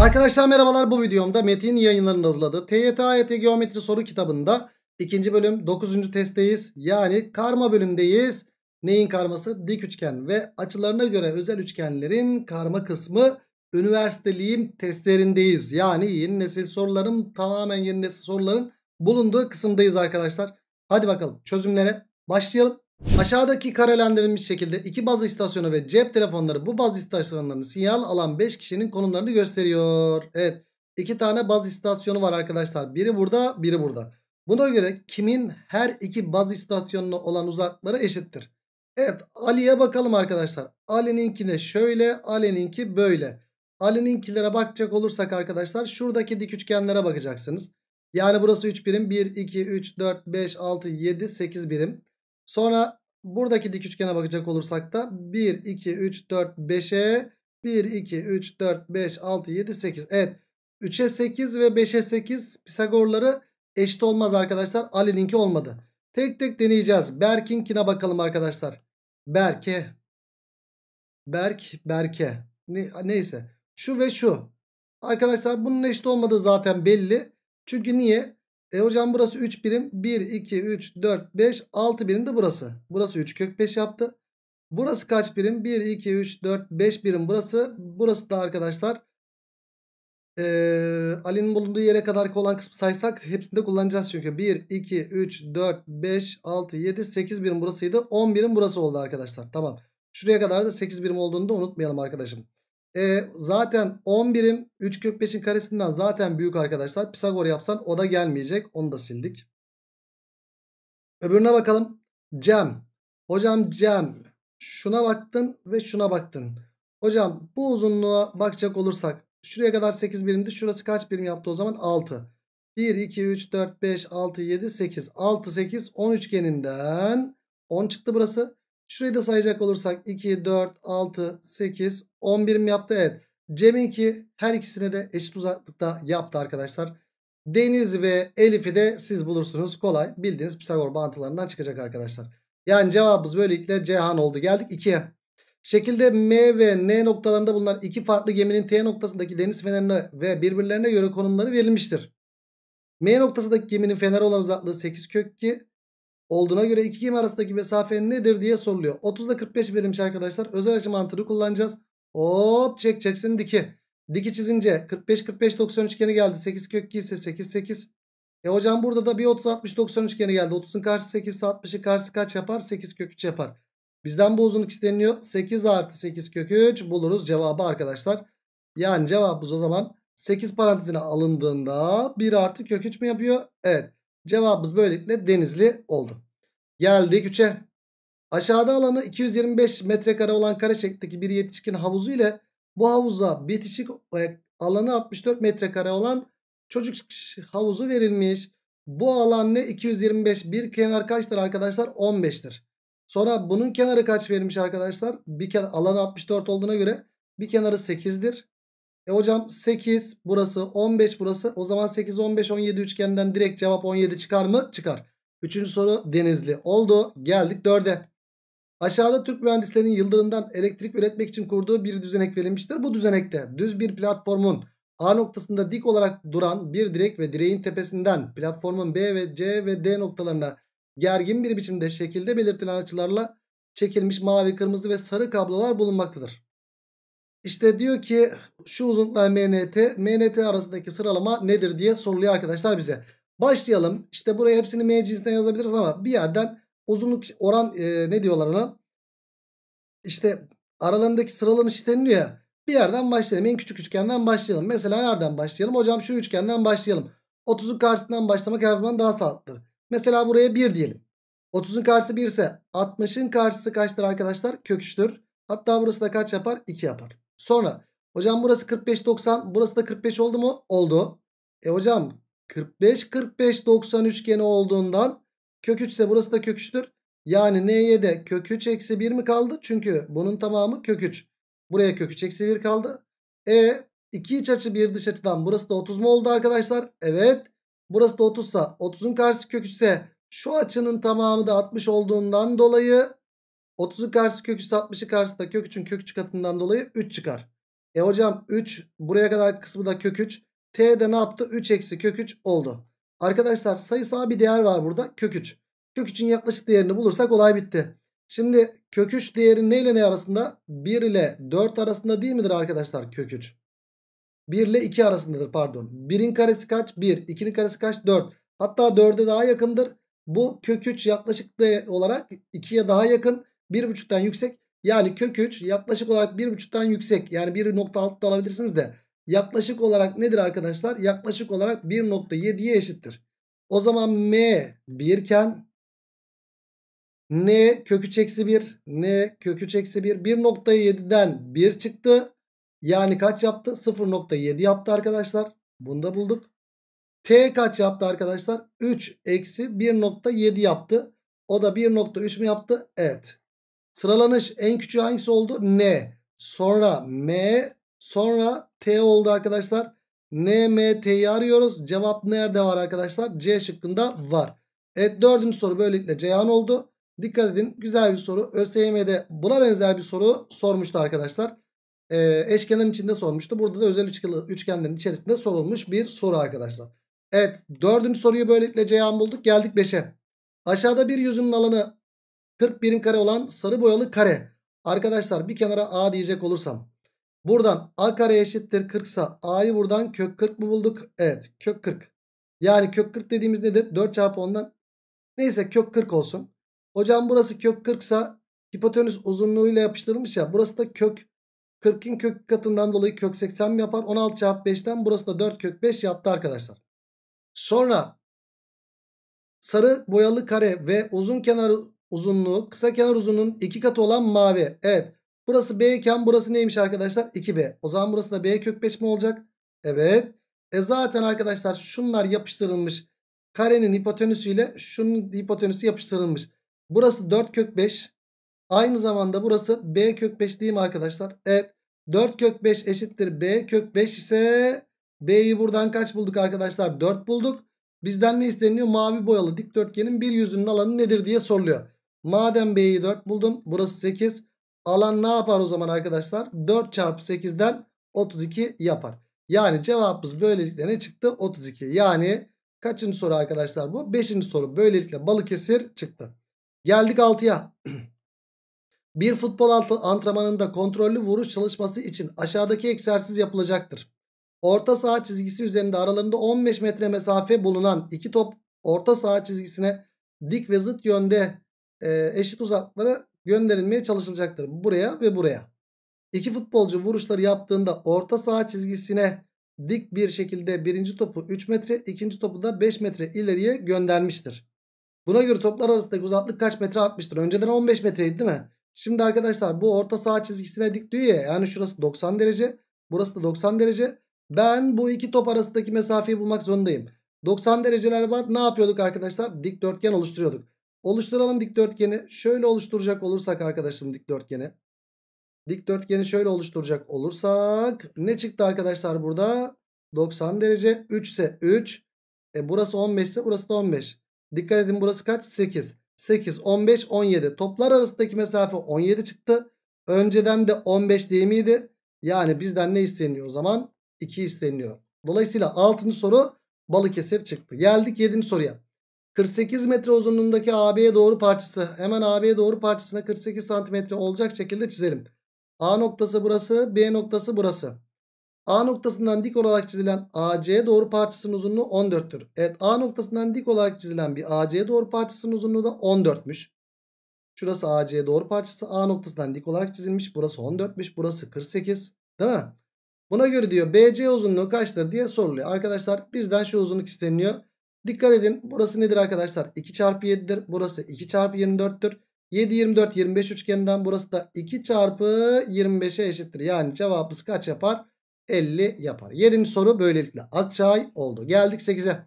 Arkadaşlar merhabalar bu videomda Metin yayınlarının hazırladığı TYT AYT Geometri soru kitabında ikinci bölüm 9. testteyiz. Yani karma bölümdeyiz. Neyin karması? Dik üçgen ve açılarına göre özel üçgenlerin karma kısmı üniversiteliğim testlerindeyiz. Yani yeni nesil soruların tamamen yeni nesil soruların bulunduğu kısımdayız arkadaşlar. Hadi bakalım çözümlere başlayalım. Aşağıdaki karelendirilmiş şekilde iki baz istasyonu ve cep telefonları bu baz istasyonlarının sinyal alan 5 kişinin konumlarını gösteriyor. Evet iki tane baz istasyonu var arkadaşlar. Biri burada biri burada. Buna göre kimin her iki baz istasyonuna olan uzakları eşittir. Evet Ali'ye bakalım arkadaşlar. Ali'ninkine şöyle Ali'ninki böyle. Ali'ninkilere bakacak olursak arkadaşlar şuradaki dik üçgenlere bakacaksınız. Yani burası 3 birim. 1, 2, 3, 4, 5, 6, 7, 8 birim. Sonra Buradaki dik üçgene bakacak olursak da 1, 2, 3, 4, 5'e 1, 2, 3, 4, 5, 6, 7, 8. Evet 3'e 8 ve 5'e 8 Pisagorları eşit olmaz arkadaşlar. Ali'ninki olmadı. Tek tek deneyeceğiz. Berk'inkine bakalım arkadaşlar. Berke. Berk, Berke. Ne, neyse. Şu ve şu. Arkadaşlar bunun eşit olmadığı zaten belli. Çünkü niye? E hocam burası 3 birim. 1, 2, 3, 4, 5, 6 birim de burası. Burası 3 kök 5 yaptı. Burası kaç birim? 1, 2, 3, 4, 5 birim burası. Burası da arkadaşlar e, Ali'nin bulunduğu yere kadar olan kısmı saysak hepsinde kullanacağız çünkü. 1, 2, 3, 4, 5, 6, 7, 8 birim burasıydı. 10 birim burası oldu arkadaşlar. Tamam. Şuraya kadar da 8 birim olduğunu da unutmayalım arkadaşım. E zaten 10 birim 3 kök 5'in karesinden zaten büyük arkadaşlar. Pisagor yapsan o da gelmeyecek. Onu da sildik. Öbürüne bakalım. Cem. Hocam Cem. Şuna baktın ve şuna baktın. Hocam bu uzunluğa bakacak olursak şuraya kadar 8 birimdi. Şurası kaç birim yaptı o zaman? 6. 1, 2, 3, 4, 5, 6, 7, 8. 6, 8, 10 üçgeninden 10 çıktı burası. Şurayı da sayacak olursak 2, 4, 6, 8, 11 birim yaptı. Evet. Cem 2 her ikisine de eşit uzaklıkta yaptı arkadaşlar. Deniz ve Elif'i de siz bulursunuz. Kolay. Bildiğiniz Pisagor bağıntılarından çıkacak arkadaşlar. Yani cevabımız böylelikle Cihan oldu. Geldik 2'ye. Şekilde M ve N noktalarında bulunan iki farklı geminin T noktasındaki deniz fenerine ve birbirlerine göre konumları verilmiştir. M noktasındaki geminin fener olan uzaklığı 8 kök 2 olduğuna göre iki gemi arasındaki mesafe nedir diye soruluyor. 30 ile 45 verilmiş arkadaşlar. Özel açı mantığı kullanacağız. Hop çek çeksin diki. Diki çizince 45 45 90 üçgeni geldi. 8 kök 2 ise 8 8. E hocam burada da bir 30 60 90 üçgeni geldi. 30'un karşı 8 ise 60'ı karşısı kaç yapar? 8 kök 3 yapar. Bizden bu uzunluk isteniyor. 8 artı 8 kök 3 buluruz cevabı arkadaşlar. Yani cevabımız o zaman 8 parantezine alındığında 1 artı kök 3 mü yapıyor? Evet. Cevabımız böylelikle Denizli oldu. Geldik 3'e. Aşağıda alanı 225 metrekare olan kare şeklindeki bir yetişkin havuzu ile bu havuza bitişik e, alanı 64 metrekare olan çocuk havuzu verilmiş. Bu alan ne? 225. Bir kenar kaçtır arkadaşlar? 15'tir. Sonra bunun kenarı kaç verilmiş arkadaşlar? Bir kenar alanı 64 olduğuna göre bir kenarı 8'dir. E hocam 8 burası 15 burası. O zaman 8 15 17 üçgenden direkt cevap 17 çıkar mı? Çıkar. Üçüncü soru denizli oldu. Geldik dörde. Aşağıda Türk mühendislerin yıldırından elektrik üretmek için kurduğu bir düzenek verilmiştir. Bu düzenekte düz bir platformun A noktasında dik olarak duran bir direk ve direğin tepesinden platformun B ve C ve D noktalarına gergin bir biçimde şekilde belirtilen açılarla çekilmiş mavi, kırmızı ve sarı kablolar bulunmaktadır. İşte diyor ki şu uzunluklar MNT, MNT arasındaki sıralama nedir diye soruluyor arkadaşlar bize. Başlayalım. İşte buraya hepsini M cinsinden yazabiliriz ama bir yerden uzunluk oran e, ne diyorlar ona? İşte aralarındaki sıralanış deniliyor ya. Bir yerden başlayalım. En küçük üçgenden başlayalım. Mesela nereden başlayalım? Hocam şu üçgenden başlayalım. 30'un karşısından başlamak her zaman daha sağlıklıdır. Mesela buraya 1 diyelim. 30'un karşısı 1 ise 60'ın karşısı kaçtır arkadaşlar? Kök Hatta burası da kaç yapar? 2 yapar. Sonra hocam burası 45-90 burası da 45 oldu mu? Oldu. E hocam 45-45-90 üçgeni olduğundan kök 3 ise burası da kök 3'tür. Yani n'ye de kök 3 eksi 1 mi kaldı? Çünkü bunun tamamı kök 3. Buraya kök 3 eksi 1 kaldı. E 2 iç açı 1 dış açıdan burası da 30 mu oldu arkadaşlar? Evet. Burası da 30 sa 30'un karşısı kök 3 ise şu açının tamamı da 60 olduğundan dolayı 30'un karşısı kök 3 60'ı karşısında kök 3'ün kök 3 katından dolayı 3 çıkar. E hocam 3 buraya kadar kısmı da kök 3. T'de ne yaptı? 3 eksi kök 3 oldu. Arkadaşlar sayısal bir değer var burada kök 3. Kök 3'ün yaklaşık değerini bulursak olay bitti. Şimdi kök 3 değeri ne ile ne arasında? 1 ile 4 arasında değil midir arkadaşlar kök 3? 1 ile 2 arasındadır pardon. 1'in karesi kaç? 1. 2'nin karesi kaç? 4. Hatta 4'e daha yakındır. Bu kök 3 yaklaşık olarak 2'ye daha yakın bir buçuktan yüksek. Yani kök 3 yaklaşık olarak bir buçuktan yüksek. Yani 1.6 da alabilirsiniz de. Yaklaşık olarak nedir arkadaşlar? Yaklaşık olarak 1.7'ye eşittir. O zaman M 1 iken N kök 3 eksi 1. N kök 3 eksi 1. 1.7'den 1 çıktı. Yani kaç yaptı? 0.7 yaptı arkadaşlar. Bunu da bulduk. T kaç yaptı arkadaşlar? 3 eksi 1.7 yaptı. O da 1.3 mü yaptı? Evet. Sıralanış en küçüğü hangisi oldu? N. Sonra M. Sonra T oldu arkadaşlar. N, M, T'yi arıyoruz. Cevap nerede var arkadaşlar? C şıkkında var. Evet dördüncü soru böylelikle Ceyhan oldu. Dikkat edin güzel bir soru. ÖSYM'de buna benzer bir soru sormuştu arkadaşlar. Ee, eşkenlerin içinde sormuştu. Burada da özel üçgenlerin içerisinde sorulmuş bir soru arkadaşlar. Evet dördüncü soruyu böylelikle Ceyhan bulduk. Geldik beşe. Aşağıda bir yüzünün alanı 40 birim kare olan sarı boyalı kare. Arkadaşlar bir kenara A diyecek olursam. Buradan A kare eşittir 40 sa A'yı buradan kök 40 mı bulduk? Evet kök 40. Yani kök 40 dediğimiz nedir? 4 çarpı 10'dan. Neyse kök 40 olsun. Hocam burası kök 40 sa hipotenüs uzunluğuyla yapıştırılmış ya. Burası da kök 40'ın kök katından dolayı kök 80 yapar? 16 çarpı 5'ten burası da 4 kök 5 yaptı arkadaşlar. Sonra sarı boyalı kare ve uzun kenarı uzunluğu kısa kenar uzunluğunun iki katı olan mavi. Evet burası B iken burası neymiş arkadaşlar? 2B. O zaman burası da B kök 5 mi olacak? Evet. E zaten arkadaşlar şunlar yapıştırılmış. Karenin hipotenüsüyle şunun hipotenüsü yapıştırılmış. Burası 4 kök 5. Aynı zamanda burası B kök 5 değil mi arkadaşlar? Evet. 4 kök 5 eşittir B kök 5 ise B'yi buradan kaç bulduk arkadaşlar? 4 bulduk. Bizden ne isteniyor? Mavi boyalı dikdörtgenin bir yüzünün alanı nedir diye soruluyor. Madem B'yi 4 buldum. Burası 8. Alan ne yapar o zaman arkadaşlar? 4 çarpı 8'den 32 yapar. Yani cevabımız böylelikle ne çıktı? 32. Yani kaçıncı soru arkadaşlar bu? 5. soru. Böylelikle Balıkesir çıktı. Geldik 6'ya. Bir futbol antrenmanında kontrollü vuruş çalışması için aşağıdaki egzersiz yapılacaktır. Orta saha çizgisi üzerinde aralarında 15 metre mesafe bulunan iki top orta saha çizgisine dik ve zıt yönde e, eşit uzaklara gönderilmeye çalışılacaktır. Buraya ve buraya. İki futbolcu vuruşları yaptığında orta saha çizgisine dik bir şekilde birinci topu 3 metre, ikinci topu da 5 metre ileriye göndermiştir. Buna göre toplar arasındaki uzaklık kaç metre artmıştır? Önceden 15 metreydi değil mi? Şimdi arkadaşlar bu orta saha çizgisine dik diyor ya. Yani şurası 90 derece. Burası da 90 derece. Ben bu iki top arasındaki mesafeyi bulmak zorundayım. 90 dereceler var. Ne yapıyorduk arkadaşlar? Dik dörtgen oluşturuyorduk. Oluşturalım dikdörtgeni. Şöyle oluşturacak olursak arkadaşım dikdörtgeni. Dikdörtgeni şöyle oluşturacak olursak ne çıktı arkadaşlar burada? 90 derece 3 ise 3. E burası 15 ise burası da 15. Dikkat edin burası kaç? 8. 8, 15, 17. Toplar arasındaki mesafe 17 çıktı. Önceden de 15 değil miydi? Yani bizden ne isteniyor o zaman? 2 isteniyor. Dolayısıyla 6. soru Balıkesir çıktı. Geldik 7. soruya. 48 metre uzunluğundaki AB'ye doğru parçası. Hemen AB'ye doğru parçasına 48 santimetre olacak şekilde çizelim. A noktası burası, B noktası burası. A noktasından dik olarak çizilen AC doğru parçasının uzunluğu 14'tür. Evet A noktasından dik olarak çizilen bir AC doğru parçasının uzunluğu da 14'müş. Şurası AC doğru parçası A noktasından dik olarak çizilmiş. Burası 14'müş. Burası 48. Değil mi? Buna göre diyor BC uzunluğu kaçtır diye soruluyor. Arkadaşlar bizden şu uzunluk isteniyor. Dikkat edin burası nedir arkadaşlar? 2 çarpı 7'dir. Burası 2 çarpı 24'tür. 7, 24, 25 üçgeninden burası da 2 çarpı 25'e eşittir. Yani cevabımız kaç yapar? 50 yapar. 7. soru böylelikle Akçay oldu. Geldik 8'e.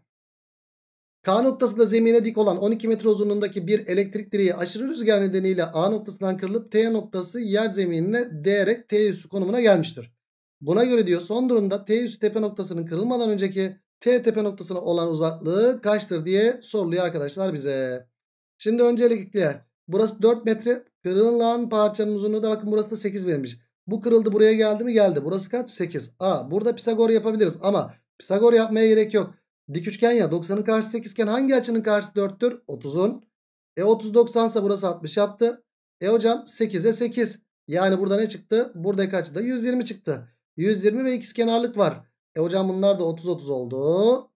K noktasında zemine dik olan 12 metre uzunluğundaki bir elektrik direği aşırı rüzgar nedeniyle A noktasından kırılıp T noktası yer zeminine değerek T üstü konumuna gelmiştir. Buna göre diyor son durumda T üstü tepe noktasının kırılmadan önceki T tepe noktasına olan uzaklığı kaçtır diye soruluyor arkadaşlar bize. Şimdi öncelikle burası 4 metre. Kırılan parçanın uzunluğu da bakın burası da 8 verilmiş. Bu kırıldı buraya geldi mi? Geldi. Burası kaç? 8. A. Burada Pisagor yapabiliriz ama Pisagor yapmaya gerek yok. Dik üçgen ya 90'ın karşı 8 iken hangi açının karşısı 4'tür? 30'un. E 30 90 ise burası 60 yaptı. E hocam 8'e 8. Yani burada ne çıktı? burada kaçtı 120 çıktı. 120 ve x kenarlık var. E hocam bunlar da 30-30 oldu.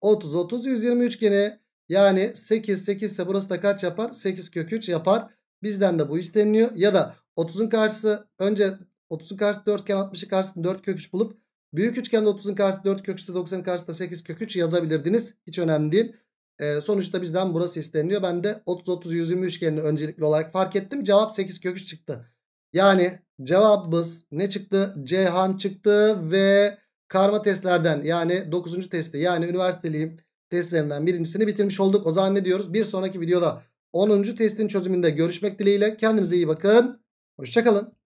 30-30 123 gene. Yani 8 8 ise burası da kaç yapar? 8 kök 3 yapar. Bizden de bu isteniliyor. Ya da 30'un karşısı önce 30'un karşısı 4 iken 60'ın karşısını 4 kök 3 bulup büyük üçgende 30'un karşısı 4 kök 3 90'ın karşısında 8 kök 3 yazabilirdiniz. Hiç önemli değil. E, sonuçta bizden burası isteniliyor. Ben de 30-30-120 üçgenini öncelikli olarak fark ettim. Cevap 8 kök 3 çıktı. Yani cevabımız ne çıktı? Ceyhan çıktı ve karma testlerden yani 9. testi yani üniversiteliyim testlerinden birincisini bitirmiş olduk. O zaman ne diyoruz? Bir sonraki videoda 10. testin çözümünde görüşmek dileğiyle. Kendinize iyi bakın. Hoşçakalın.